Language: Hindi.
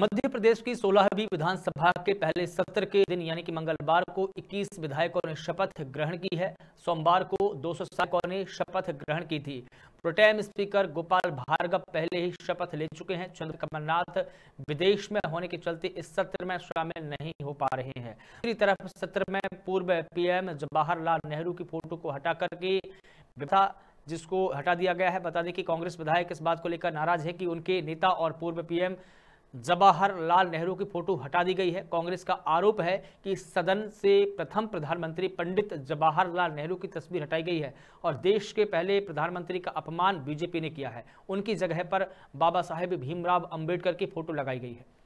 मध्य प्रदेश की सोलहवीं विधानसभा के पहले सत्र के दिन यानी कि मंगलवार को 21 विधायकों ने शपथ ग्रहण की है सोमवार को दो सौ ने शपथ ग्रहण की थी प्रोटेम स्पीकर गोपाल भार्गव पहले ही शपथ ले चुके हैं चंद्र कमलनाथ विदेश में होने के चलते इस सत्र में शामिल नहीं हो पा रहे हैं दूसरी तरफ सत्र में पूर्व पीएम जवाहरलाल नेहरू की फोटो को हटा करके जिसको हटा दिया गया है बता दें कि कांग्रेस विधायक इस बात को लेकर नाराज है कि उनके नेता और पूर्व पीएम जवाहरलाल नेहरू की फोटो हटा दी गई है कांग्रेस का आरोप है कि सदन से प्रथम प्रधानमंत्री पंडित जवाहरलाल नेहरू की तस्वीर हटाई गई है और देश के पहले प्रधानमंत्री का अपमान बीजेपी ने किया है उनकी जगह पर बाबा साहेब भीमराव अंबेडकर की फोटो लगाई गई है